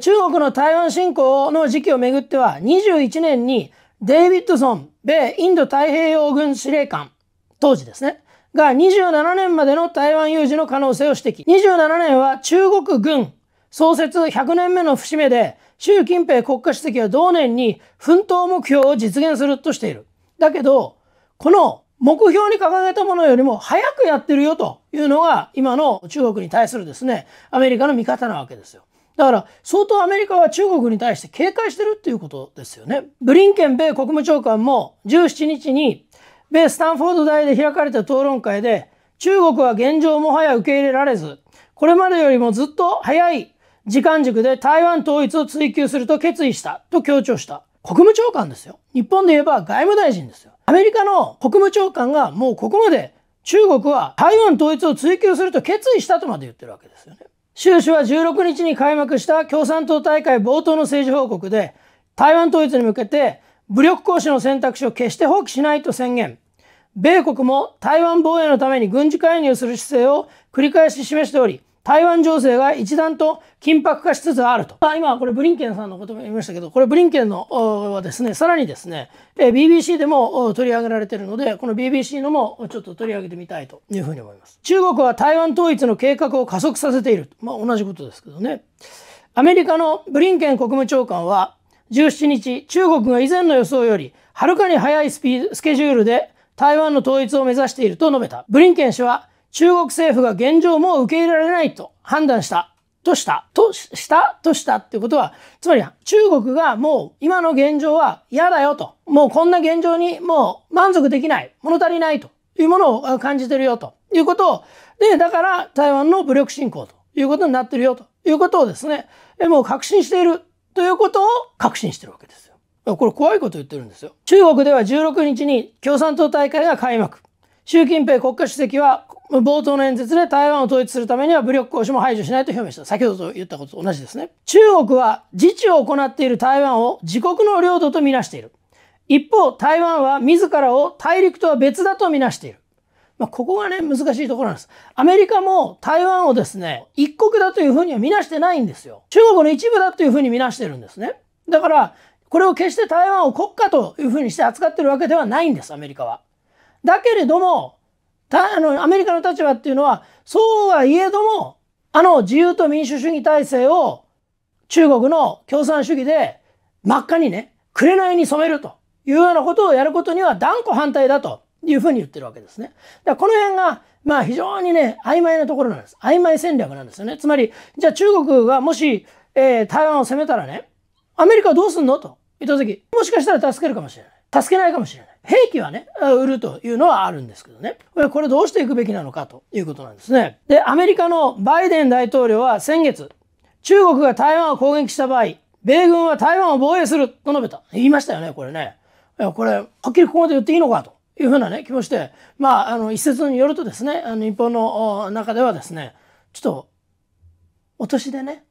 中国の台湾侵攻の時期をめぐっては、21年にデイビッドソン、米インド太平洋軍司令官、当時ですね、が27年までの台湾有事の可能性を指摘。27年は中国軍創設100年目の節目で、習近平国家主席は同年に奮闘目標を実現するとしている。だけど、この目標に掲げたものよりも早くやってるよというのが今の中国に対するですね、アメリカの見方なわけですよ。だから相当アメリカは中国に対して警戒してるっていうことですよね。ブリンケン米国務長官も17日に米スタンフォード大で開かれた討論会で中国は現状もはや受け入れられず、これまでよりもずっと早い時間軸で台湾統一を追求すると決意したと強調した。国務長官ですよ。日本で言えば外務大臣ですよ。アメリカの国務長官がもうここまで中国は台湾統一を追求すると決意したとまで言ってるわけですよね。習氏は16日に開幕した共産党大会冒頭の政治報告で、台湾統一に向けて武力行使の選択肢を決して放棄しないと宣言。米国も台湾防衛のために軍事介入する姿勢を繰り返し示しており、台湾情勢が一段と緊迫化しつつあると。まあ、今、これブリンケンさんのことも言いましたけど、これブリンケンのはですね、さらにですね、BBC でも取り上げられているので、この BBC のもちょっと取り上げてみたいというふうに思います。中国は台湾統一の計画を加速させている。まあ、同じことですけどね。アメリカのブリンケン国務長官は、17日、中国が以前の予想より、はるかに速いスピースケジュールで台湾の統一を目指していると述べた。ブリンケン氏は、中国政府が現状も受け入れられないと判断したとした、としたとしたっていうことは、つまり中国がもう今の現状は嫌だよと、もうこんな現状にもう満足できない、物足りないというものを感じてるよということを、で、だから台湾の武力侵攻ということになってるよということをですね、もう確信しているということを確信してるわけですよ。これ怖いこと言ってるんですよ。中国では16日に共産党大会が開幕。習近平国家主席は冒頭の演説で台湾を統一するためには武力行使も排除しないと表明した。先ほどと言ったことと同じですね。中国は自治を行っている台湾を自国の領土とみなしている。一方、台湾は自らを大陸とは別だとみなしている。まあ、ここがね、難しいところなんです。アメリカも台湾をですね、一国だというふうには見なしてないんですよ。中国の一部だというふうに見なしてるんですね。だから、これを決して台湾を国家というふうにして扱ってるわけではないんです、アメリカは。だけれども、たあのアメリカの立場っていうのはそうはいえどもあの自由と民主主義体制を中国の共産主義で真っ赤にね紅に染めるというようなことをやることには断固反対だというふうに言ってるわけですね。だこの辺がまあ非常にね曖昧なところなんです。曖昧戦略なんですよね。つまりじゃあ中国がもし、えー、台湾を攻めたらねアメリカはどうすんのと言った時もしかしたら助けるかもしれない。助けないかもしれない。兵器はね、売るというのはあるんですけどね。これどうしていくべきなのかということなんですね。で、アメリカのバイデン大統領は先月、中国が台湾を攻撃した場合、米軍は台湾を防衛すると述べた。言いましたよね、これね。これ、はっきりここまで言っていいのかというふうなね、気もして、まあ、あの、一説によるとですね、あの日本の中ではですね、ちょっと、お年でね、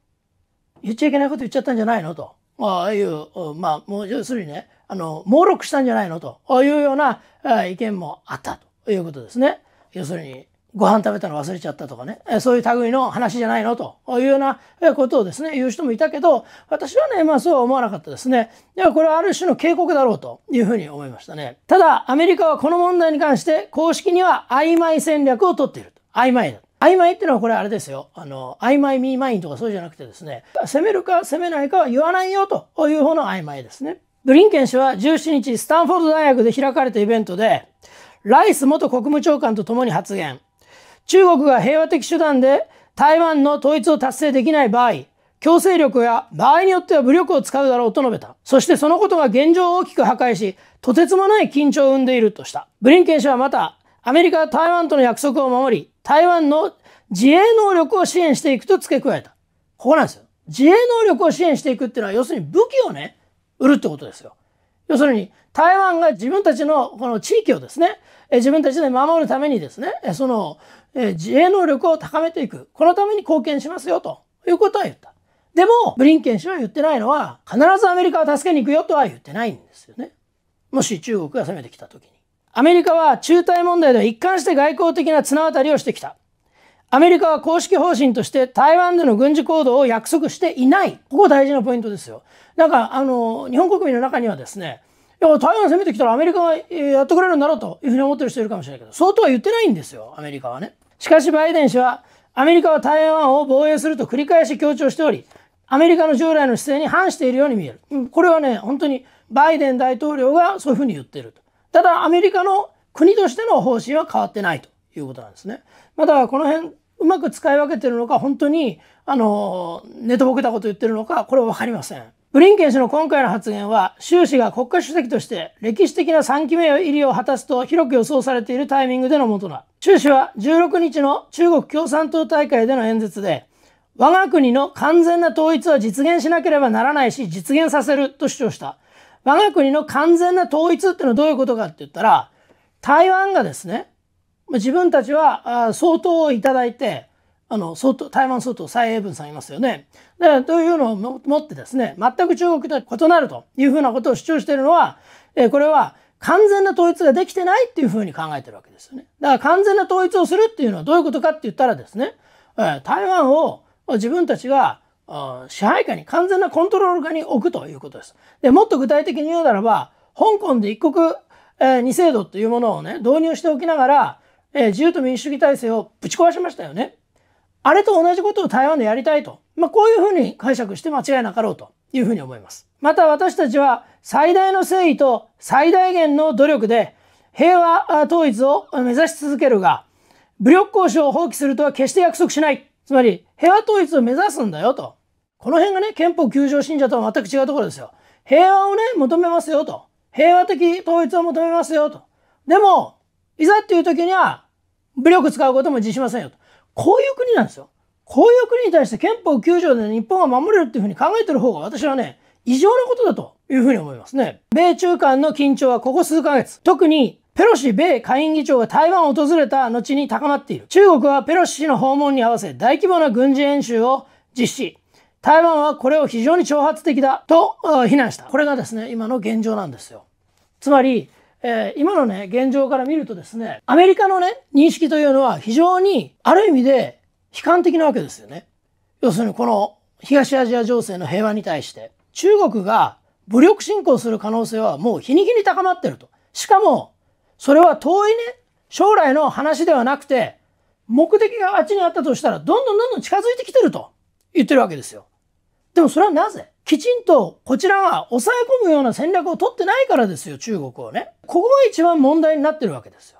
言っちゃいけないこと言っちゃったんじゃないのと。ああいう、まあ、もう要するにね、あの、猛録したんじゃないのというような意見もあったということですね。要するに、ご飯食べたの忘れちゃったとかね、そういう類の話じゃないのというようなことをですね、言う人もいたけど、私はね、まあそうは思わなかったですね。ではこれはある種の警告だろうというふうに思いましたね。ただ、アメリカはこの問題に関して公式には曖昧戦略をとっていると。曖昧だ。曖昧っていうのはこれあれですよ。あの、曖昧ミーマインとかそうじゃなくてですね、攻めるか攻めないかは言わないよという方の曖昧ですね。ブリンケン氏は17日、スタンフォード大学で開かれたイベントで、ライス元国務長官と共に発言。中国が平和的手段で台湾の統一を達成できない場合、強制力や場合によっては武力を使うだろうと述べた。そしてそのことが現状を大きく破壊し、とてつもない緊張を生んでいるとした。ブリンケン氏はまた、アメリカは台湾との約束を守り、台湾の自衛能力を支援していくと付け加えた。ここなんですよ。自衛能力を支援していくっていうのは、要するに武器をね、売るってことですよ。要するに台湾が自分たちのこの地域をですね、自分たちで守るためにですね、その自衛能力を高めていく。このために貢献しますよということは言った。でも、ブリンケン氏は言ってないのは、必ずアメリカを助けに行くよとは言ってないんですよね。もし中国が攻めてきた時に。アメリカは中台問題では一貫して外交的な綱渡りをしてきた。アメリカは公式方針として台湾での軍事行動を約束していない。ここ大事なポイントですよ。なんか、あの、日本国民の中にはですね、いや、台湾攻めてきたらアメリカがやってくれるんだろうというふうに思ってる人いるかもしれないけど、相当は言ってないんですよ、アメリカはね。しかしバイデン氏は、アメリカは台湾を防衛すると繰り返し強調しており、アメリカの従来の姿勢に反しているように見える。これはね、本当にバイデン大統領がそういうふうに言ってると。ただ、アメリカの国としての方針は変わってないと。いうことなんですね。まだこの辺うまく使い分けてるのか本当にあのネトボケたこと言ってるのかこれは分かりません。ブリンケン氏の今回の発言は習氏が国家主席として歴史的な3期目入りを果たすと広く予想されているタイミングでのもとだ。習氏は16日の中国共産党大会での演説で我が国の完全な統一は実現しなければならないし実現させると主張した。我が国の完全な統一ってのはどういうことかって言ったら台湾がですね自分たちは相当をいただいて、あの、相当、台湾相当蔡英文さんいますよね。で、というのを持ってですね、全く中国と異なるというふうなことを主張しているのは、えこれは完全な統一ができてないっていうふうに考えてるわけですよね。だから完全な統一をするっていうのはどういうことかって言ったらですね、え台湾を自分たちが支配下に完全なコントロール下に置くということです。で、もっと具体的に言うならば、香港で一国、えー、二制度というものをね、導入しておきながら、えー、自由と民主主義体制をぶち壊しましたよね。あれと同じことを台湾でやりたいと。まあ、こういうふうに解釈して間違いなかろうというふうに思います。また私たちは最大の誠意と最大限の努力で平和統一を目指し続けるが、武力行使を放棄するとは決して約束しない。つまり、平和統一を目指すんだよと。この辺がね、憲法9条信者とは全く違うところですよ。平和をね、求めますよと。平和的統一を求めますよと。でも、いざっていう時には、武力使うことも辞しませんよと。こういう国なんですよ。こういう国に対して憲法9条で日本が守れるっていうふうに考えてる方が私はね、異常なことだというふうに思いますね。米中間の緊張はここ数ヶ月、特にペロシ米下院議長が台湾を訪れた後に高まっている。中国はペロシ氏の訪問に合わせ大規模な軍事演習を実施。台湾はこれを非常に挑発的だと非難した。これがですね、今の現状なんですよ。つまり、えー、今のね、現状から見るとですね、アメリカのね、認識というのは非常に、ある意味で、悲観的なわけですよね。要するにこの東アジア情勢の平和に対して、中国が武力侵攻する可能性はもう日に日に高まってると。しかも、それは遠いね、将来の話ではなくて、目的があっちにあったとしたら、どんどんどんどん近づいてきてると言ってるわけですよ。でもそれはなぜきちんとこちらが抑え込むような戦略を取ってないからですよ、中国をね。ここが一番問題になってるわけですよ。